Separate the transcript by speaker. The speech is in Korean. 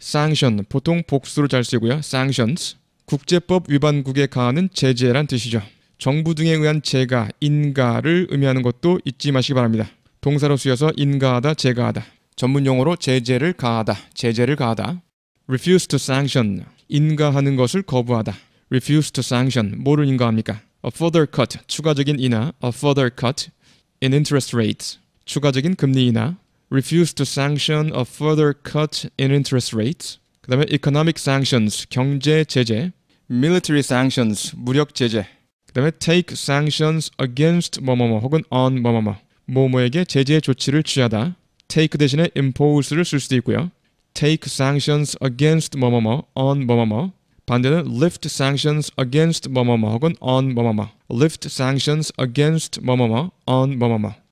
Speaker 1: sanction 보통 복수로 잘 쓰고요. sanctions 국제법 위반국에 가하는 제재란 뜻이죠. 정부 등에 의한 재가, 인가를 의미하는 것도 잊지 마시기 바랍니다. 동사로 쓰여서 인가하다, 재가하다. 전문 용어로 제재를 가하다, 제재를 가하다. refuse to sanction 인가하는 것을 거부하다. refuse to sanction 뭐를 인가합니까? a further cut 추가적인 인하, a further cut in interest rates 추가적인 금리 인하, refused to sanction a further cut in interest rates. 그다음에 economic sanctions 경제 제재, military sanctions 무력 제재. 그다음에 take sanctions against 뭐뭐뭐 혹은 on 뭐뭐뭐 뭐뭐에게 제재 조치를 취하다. take 대신에 impose를 쓸 수도 있고요. take sanctions against 뭐뭐뭐 on 뭐뭐뭐 반대는 lift sanctions against 뭐뭐뭐 혹은 on 뭐뭐뭐 lift sanctions against 뭐뭐뭐 on 뭐뭐뭐